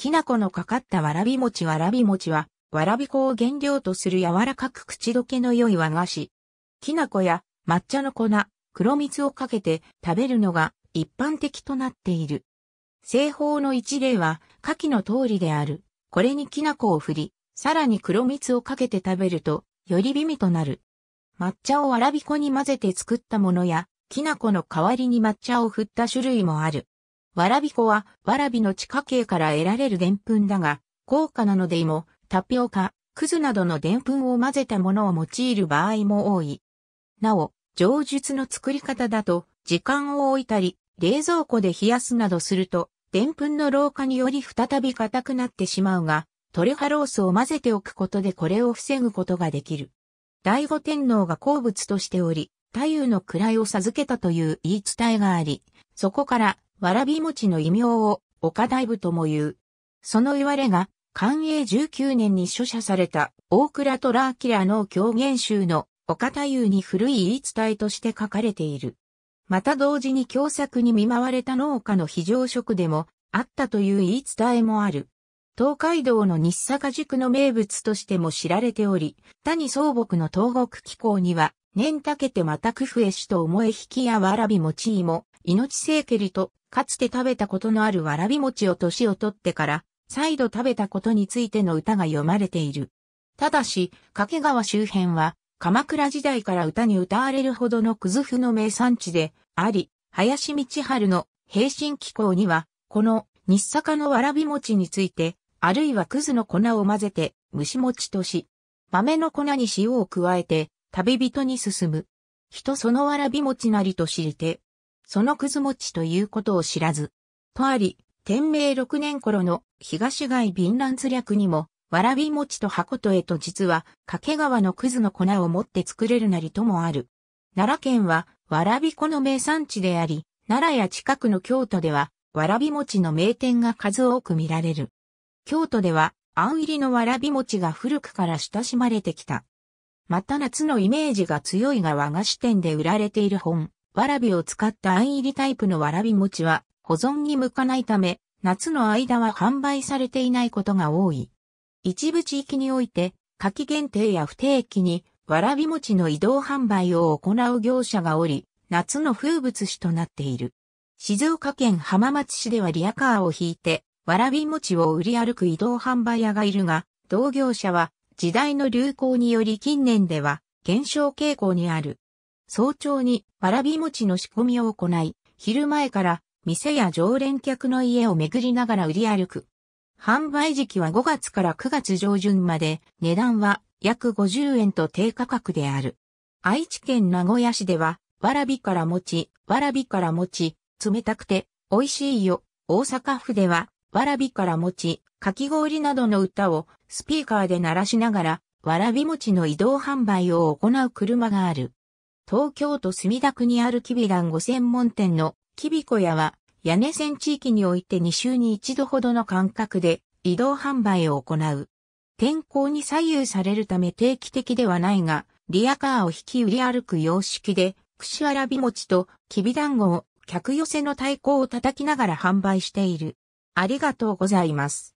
きな粉のかかったわらび餅わらび餅は、わらび粉を原料とする柔らかく口どけの良い和菓子。きな粉や抹茶の粉、黒蜜をかけて食べるのが一般的となっている。製法の一例は、下記の通りである。これにきな粉を振り、さらに黒蜜をかけて食べると、より美味となる。抹茶をわらび粉に混ぜて作ったものや、きな粉の代わりに抹茶を振った種類もある。わらび粉は、わらびの地下茎から得られるでんぷんだが、高価なので芋、タピオカ、クズなどのでんぷんを混ぜたものを用いる場合も多い。なお、上述の作り方だと、時間を置いたり、冷蔵庫で冷やすなどすると、でんぷんの老化により再び硬くなってしまうが、トレハロースを混ぜておくことでこれを防ぐことができる。醍醐天皇が好物としており、太夫の位を授けたという言い伝えがあり、そこからわらび餅の異名を岡大部とも言う。その言われが、寛永19年に書写された大倉とラーキラの狂言集の岡大夫に古い言い伝えとして書かれている。また同時に共作に見舞われた農家の非常食でもあったという言い伝えもある。東海道の西坂塾の名物としても知られており、谷総北の東国気候には、年たけてまた工夫へしと思え引きやわらび餅芋、命せいけりとかつて食べたことのあるわらび餅を年を取ってから、再度食べたことについての歌が読まれている。ただし、掛川周辺は、鎌倉時代から歌に歌われるほどのくずふの名産地であり、林道春の平身気候には、この日坂のわらび餅について、あるいはくずの粉を混ぜて蒸し餅とし、豆の粉に塩を加えて、旅人に進む。人そのわらび餅なりと知れて、そのくず餅ということを知らず。とあり、天明6年頃の東外便乱略にも、わらび餅と箱とへと実は、掛川のくずの粉を持って作れるなりともある。奈良県は、わらび粉の名産地であり、奈良や近くの京都では、わらび餅の名店が数多く見られる。京都では、あん入りのわらび餅が古くから親しまれてきた。また夏のイメージが強いが和菓子店で売られている本、わらびを使ったあん入りタイプのわらび餅は保存に向かないため、夏の間は販売されていないことが多い。一部地域において、夏季限定や不定期に、わらび餅の移動販売を行う業者がおり、夏の風物詩となっている。静岡県浜松市ではリアカーを引いて、わらび餅を売り歩く移動販売屋がいるが、同業者は時代の流行により近年では減少傾向にある。早朝にわらび餅の仕込みを行い、昼前から店や常連客の家を巡りながら売り歩く。販売時期は5月から9月上旬まで、値段は約50円と低価格である。愛知県名古屋市では、わらびから餅、わらびから餅、冷たくて美味しいよ。大阪府では、わらびから餅、かき氷などの歌をスピーカーで鳴らしながら、わらび餅の移動販売を行う車がある。東京都墨田区にあるキビ団子専門店のキビ小屋は、屋根線地域において2週に1度ほどの間隔で移動販売を行う。天候に左右されるため定期的ではないが、リアカーを引き売り歩く様式で、串わらび餅ときび団子を客寄せの太鼓を叩きながら販売している。ありがとうございます。